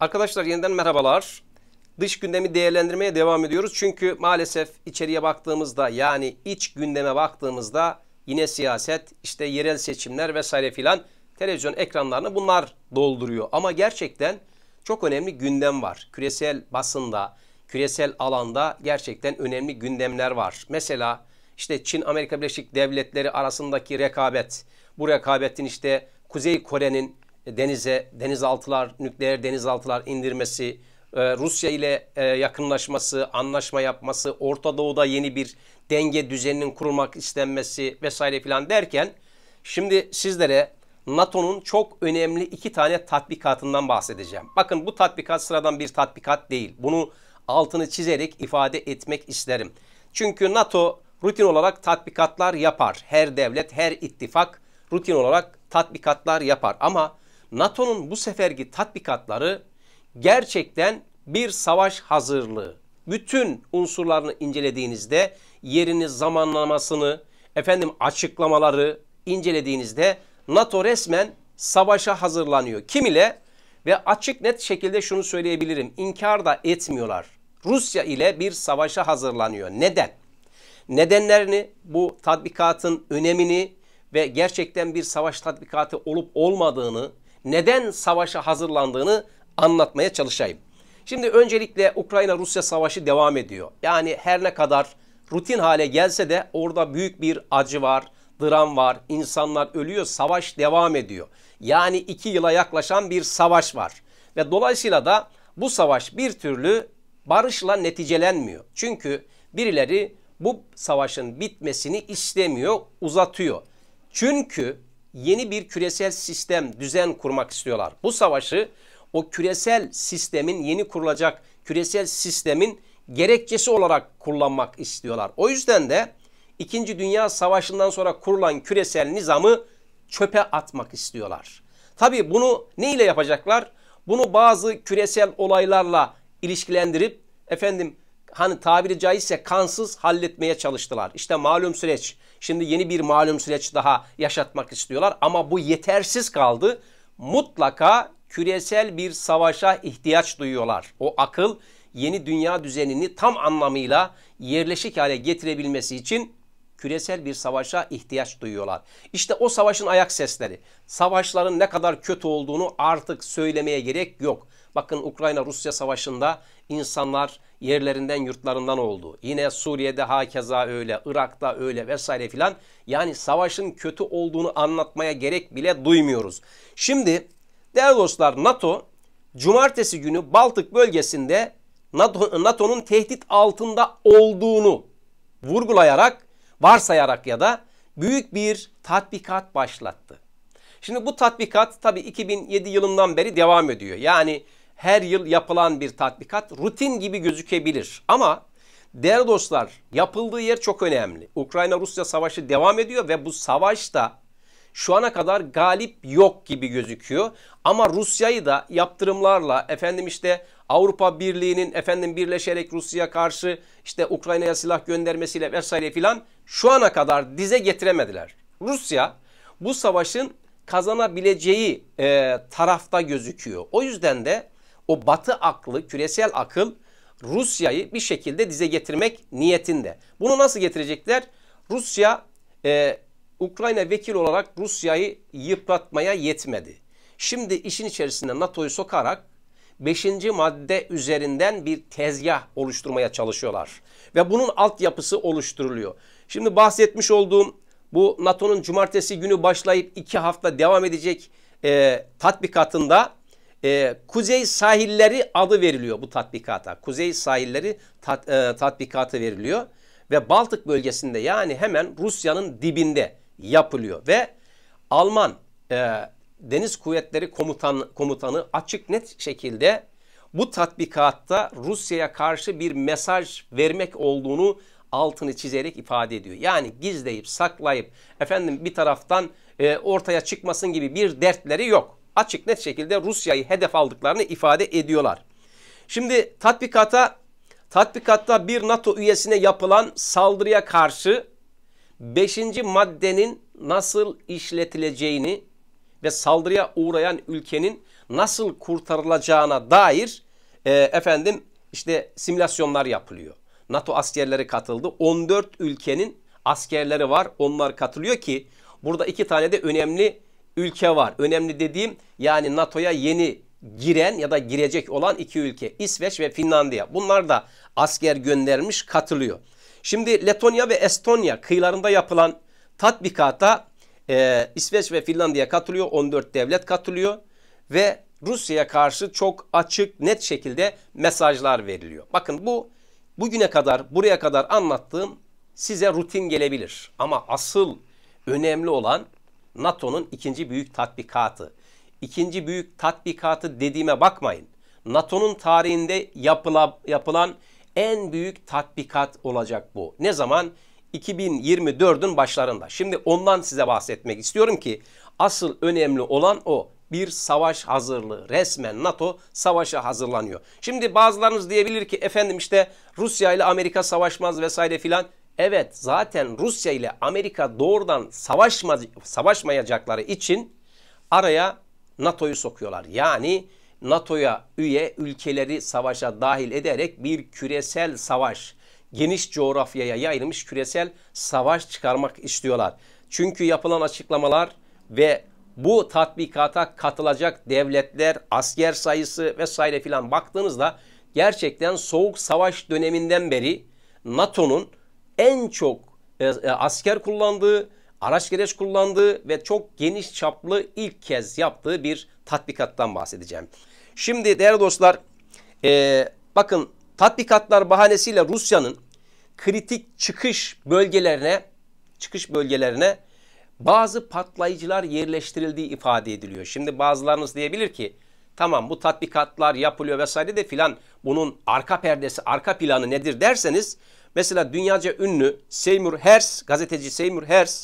Arkadaşlar yeniden merhabalar. Dış gündemi değerlendirmeye devam ediyoruz. Çünkü maalesef içeriye baktığımızda yani iç gündeme baktığımızda yine siyaset, işte yerel seçimler vesaire filan televizyon ekranlarını bunlar dolduruyor. Ama gerçekten çok önemli gündem var. Küresel basında, küresel alanda gerçekten önemli gündemler var. Mesela işte Çin Amerika Birleşik Devletleri arasındaki rekabet, bu rekabetin işte Kuzey Kore'nin denize denizaltılar, nükleer denizaltılar indirmesi, e, Rusya ile e, yakınlaşması, anlaşma yapması, Orta Doğu'da yeni bir denge düzeninin kurulmak istenmesi vesaire filan derken şimdi sizlere NATO'nun çok önemli iki tane tatbikatından bahsedeceğim. Bakın bu tatbikat sıradan bir tatbikat değil. Bunu altını çizerek ifade etmek isterim. Çünkü NATO rutin olarak tatbikatlar yapar. Her devlet, her ittifak rutin olarak tatbikatlar yapar. Ama NATO'nun bu seferki tatbikatları gerçekten bir savaş hazırlığı. Bütün unsurlarını incelediğinizde yerini, zamanlamasını, efendim açıklamaları incelediğinizde NATO resmen savaşa hazırlanıyor. Kim ile? Ve açık net şekilde şunu söyleyebilirim. İnkar da etmiyorlar. Rusya ile bir savaşa hazırlanıyor. Neden? Nedenlerini, bu tatbikatın önemini ve gerçekten bir savaş tatbikatı olup olmadığını neden savaşa hazırlandığını anlatmaya çalışayım. Şimdi öncelikle Ukrayna-Rusya savaşı devam ediyor. Yani her ne kadar rutin hale gelse de orada büyük bir acı var, dram var, insanlar ölüyor, savaş devam ediyor. Yani iki yıla yaklaşan bir savaş var. Ve dolayısıyla da bu savaş bir türlü barışla neticelenmiyor. Çünkü birileri bu savaşın bitmesini istemiyor, uzatıyor. Çünkü yeni bir küresel sistem, düzen kurmak istiyorlar. Bu savaşı o küresel sistemin yeni kurulacak küresel sistemin gerekçesi olarak kullanmak istiyorlar. O yüzden de 2. Dünya Savaşı'ndan sonra kurulan küresel nizamı çöpe atmak istiyorlar. Tabi bunu ne ile yapacaklar? Bunu bazı küresel olaylarla ilişkilendirip efendim hani tabiri caizse kansız halletmeye çalıştılar. İşte malum süreç. Şimdi yeni bir malum süreç daha yaşatmak istiyorlar ama bu yetersiz kaldı. Mutlaka küresel bir savaşa ihtiyaç duyuyorlar. O akıl yeni dünya düzenini tam anlamıyla yerleşik hale getirebilmesi için küresel bir savaşa ihtiyaç duyuyorlar. İşte o savaşın ayak sesleri. Savaşların ne kadar kötü olduğunu artık söylemeye gerek yok. Bakın Ukrayna-Rusya savaşında insanlar yerlerinden yurtlarından oldu. Yine Suriye'de hakeza öyle, Irak'ta öyle vesaire filan. Yani savaşın kötü olduğunu anlatmaya gerek bile duymuyoruz. Şimdi değerli dostlar NATO cumartesi günü Baltık bölgesinde NATO'nun NATO tehdit altında olduğunu vurgulayarak, varsayarak ya da büyük bir tatbikat başlattı. Şimdi bu tatbikat tabi 2007 yılından beri devam ediyor. Yani her yıl yapılan bir tatbikat rutin gibi gözükebilir. Ama değerli dostlar yapıldığı yer çok önemli. Ukrayna-Rusya savaşı devam ediyor ve bu savaşta şu ana kadar galip yok gibi gözüküyor. Ama Rusya'yı da yaptırımlarla efendim işte Avrupa Birliği'nin efendim birleşerek Rusya'ya karşı işte Ukrayna'ya silah göndermesiyle vesaire filan şu ana kadar dize getiremediler. Rusya bu savaşın kazanabileceği e, tarafta gözüküyor. O yüzden de o batı aklı, küresel akıl Rusya'yı bir şekilde dize getirmek niyetinde. Bunu nasıl getirecekler? Rusya, e, Ukrayna vekil olarak Rusya'yı yıpratmaya yetmedi. Şimdi işin içerisinde NATO'yu sokarak 5. madde üzerinden bir tezgah oluşturmaya çalışıyorlar. Ve bunun altyapısı oluşturuluyor. Şimdi bahsetmiş olduğum bu NATO'nun cumartesi günü başlayıp 2 hafta devam edecek e, tatbikatında e, kuzey sahilleri adı veriliyor bu tatbikata. Kuzey sahilleri tat, e, tatbikatı veriliyor ve Baltık bölgesinde yani hemen Rusya'nın dibinde yapılıyor ve Alman e, Deniz Kuvvetleri Komutan, Komutanı açık net şekilde bu tatbikatta Rusya'ya karşı bir mesaj vermek olduğunu altını çizerek ifade ediyor. Yani gizleyip saklayıp efendim bir taraftan e, ortaya çıkmasın gibi bir dertleri yok açık net şekilde Rusya'yı hedef aldıklarını ifade ediyorlar. Şimdi tatbikata tatbikatta bir NATO üyesine yapılan saldırıya karşı 5. maddenin nasıl işletileceğini ve saldırıya uğrayan ülkenin nasıl kurtarılacağına dair e, efendim işte simülasyonlar yapılıyor. NATO askerleri katıldı. 14 ülkenin askerleri var. Onlar katılıyor ki burada iki tane de önemli ülke var. Önemli dediğim yani NATO'ya yeni giren ya da girecek olan iki ülke İsveç ve Finlandiya. Bunlar da asker göndermiş katılıyor. Şimdi Letonya ve Estonya kıyılarında yapılan tatbikata e, İsveç ve Finlandiya katılıyor. 14 devlet katılıyor ve Rusya'ya karşı çok açık net şekilde mesajlar veriliyor. Bakın bu bugüne kadar buraya kadar anlattığım size rutin gelebilir. Ama asıl önemli olan NATO'nun ikinci büyük tatbikatı. İkinci büyük tatbikatı dediğime bakmayın. NATO'nun tarihinde yapıla, yapılan en büyük tatbikat olacak bu. Ne zaman? 2024'ün başlarında. Şimdi ondan size bahsetmek istiyorum ki asıl önemli olan o bir savaş hazırlığı. Resmen NATO savaşa hazırlanıyor. Şimdi bazılarınız diyebilir ki efendim işte Rusya ile Amerika savaşmaz vesaire filan. Evet zaten Rusya ile Amerika doğrudan savaşma, savaşmayacakları için araya NATO'yu sokuyorlar. Yani NATO'ya üye ülkeleri savaşa dahil ederek bir küresel savaş, geniş coğrafyaya yayılmış küresel savaş çıkarmak istiyorlar. Çünkü yapılan açıklamalar ve bu tatbikata katılacak devletler, asker sayısı vesaire filan baktığınızda gerçekten soğuk savaş döneminden beri NATO'nun en çok e, e, asker kullandığı, araç gereç kullandığı ve çok geniş çaplı ilk kez yaptığı bir tatbikattan bahsedeceğim. Şimdi değerli dostlar e, bakın tatbikatlar bahanesiyle Rusya'nın kritik çıkış bölgelerine çıkış bölgelerine bazı patlayıcılar yerleştirildiği ifade ediliyor. Şimdi bazılarınız diyebilir ki tamam bu tatbikatlar yapılıyor vesaire de filan bunun arka perdesi, arka planı nedir derseniz mesela dünyaca ünlü Seymour Hersh, gazeteci Seymour Hersh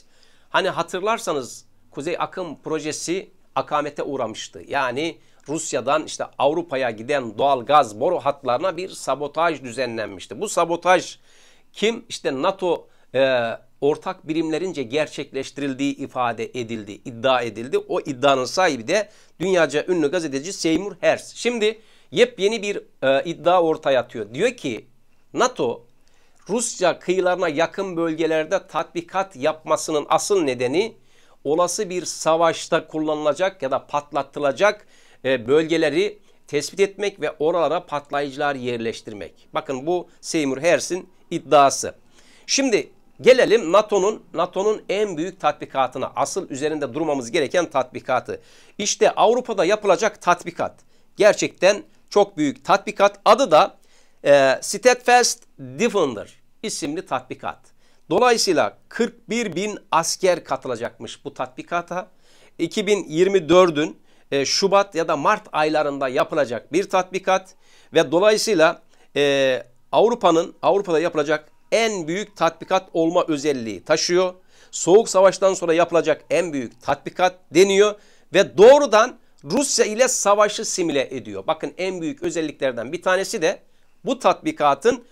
hani hatırlarsanız Kuzey Akım projesi akamete uğramıştı. Yani Rusya'dan işte Avrupa'ya giden doğal gaz boru hatlarına bir sabotaj düzenlenmişti. Bu sabotaj kim? İşte NATO e, ortak birimlerince gerçekleştirildiği ifade edildi, iddia edildi. O iddianın sahibi de dünyaca ünlü gazeteci Seymour Hersh. Şimdi yepyeni bir e, iddia ortaya atıyor. Diyor ki NATO Rusya kıyılarına yakın bölgelerde tatbikat yapmasının asıl nedeni olası bir savaşta kullanılacak ya da patlatılacak e, bölgeleri tespit etmek ve oralara patlayıcılar yerleştirmek. Bakın bu Seymour Hersh'in iddiası. Şimdi Gelelim NATO'nun NATO'nun en büyük tatbikatına. Asıl üzerinde durmamız gereken tatbikatı. İşte Avrupa'da yapılacak tatbikat. Gerçekten çok büyük tatbikat. Adı da e, Steadfast Defender isimli tatbikat. Dolayısıyla 41 bin asker katılacakmış bu tatbikata. 2024'ün e, Şubat ya da Mart aylarında yapılacak bir tatbikat ve dolayısıyla e, Avrupa'nın Avrupa'da yapılacak en büyük tatbikat olma özelliği taşıyor. Soğuk savaştan sonra yapılacak en büyük tatbikat deniyor ve doğrudan Rusya ile savaşı simile ediyor. Bakın en büyük özelliklerden bir tanesi de bu tatbikatın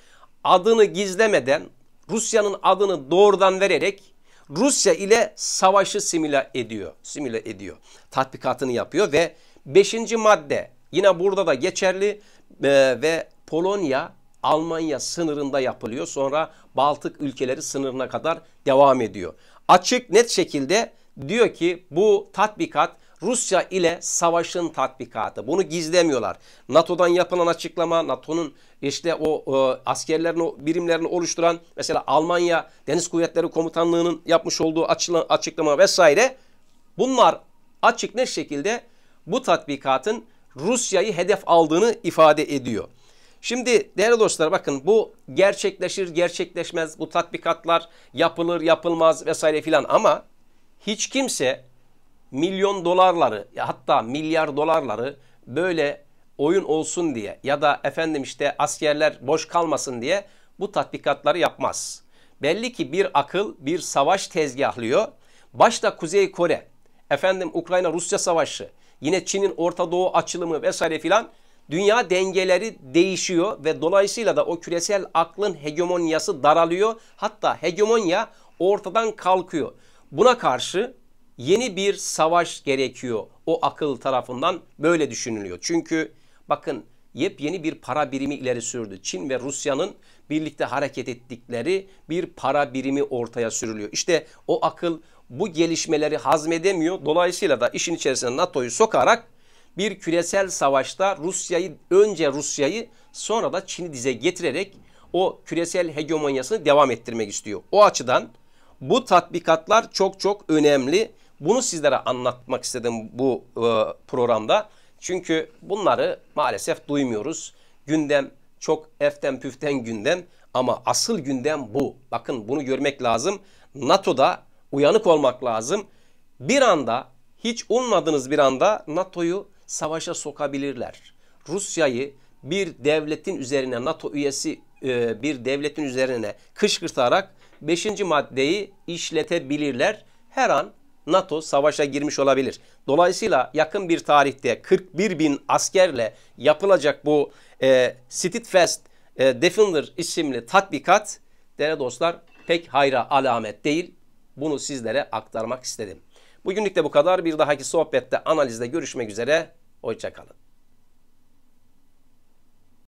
adını gizlemeden Rusya'nın adını doğrudan vererek Rusya ile savaşı simile ediyor. Simile ediyor. Tatbikatını yapıyor ve beşinci madde yine burada da geçerli ee, ve Polonya Almanya sınırında yapılıyor. Sonra Baltık ülkeleri sınırına kadar devam ediyor. Açık net şekilde diyor ki bu tatbikat Rusya ile savaşın tatbikatı. Bunu gizlemiyorlar. NATO'dan yapılan açıklama, NATO'nun işte o e, o birimlerini oluşturan mesela Almanya Deniz Kuvvetleri Komutanlığı'nın yapmış olduğu açıklama vesaire bunlar açık net şekilde bu tatbikatın Rusya'yı hedef aldığını ifade ediyor. Şimdi değerli dostlar bakın bu gerçekleşir gerçekleşmez bu tatbikatlar yapılır yapılmaz vesaire filan ama hiç kimse milyon dolarları hatta milyar dolarları böyle oyun olsun diye ya da efendim işte askerler boş kalmasın diye bu tatbikatları yapmaz. Belli ki bir akıl bir savaş tezgahlıyor. Başta Kuzey Kore, efendim Ukrayna Rusya savaşı, yine Çin'in Orta Doğu açılımı vesaire filan dünya dengeleri değişiyor ve dolayısıyla da o küresel aklın hegemonyası daralıyor. Hatta hegemonya ortadan kalkıyor. Buna karşı yeni bir savaş gerekiyor o akıl tarafından böyle düşünülüyor. Çünkü bakın yepyeni bir para birimi ileri sürdü. Çin ve Rusya'nın birlikte hareket ettikleri bir para birimi ortaya sürülüyor. İşte o akıl bu gelişmeleri hazmedemiyor. Dolayısıyla da işin içerisine NATO'yu sokarak bir küresel savaşta Rusya'yı önce Rusya'yı sonra da Çin'i dize getirerek o küresel hegemonyasını devam ettirmek istiyor. O açıdan bu tatbikatlar çok çok önemli. Bunu sizlere anlatmak istedim bu e, programda. Çünkü bunları maalesef duymuyoruz. Gündem çok eften püften gündem ama asıl gündem bu. Bakın bunu görmek lazım. NATO'da uyanık olmak lazım. Bir anda hiç ummadığınız bir anda NATO'yu savaşa sokabilirler. Rusya'yı bir devletin üzerine NATO üyesi e, bir devletin üzerine kışkırtarak 5. maddeyi işletebilirler. Her an NATO savaşa girmiş olabilir. Dolayısıyla yakın bir tarihte 41 bin askerle yapılacak bu e, Stitfest e, Defender isimli tatbikat değerli dostlar pek hayra alamet değil. Bunu sizlere aktarmak istedim. Bugünlük de bu kadar. Bir dahaki sohbette analizde görüşmek üzere. Hoşçakalın.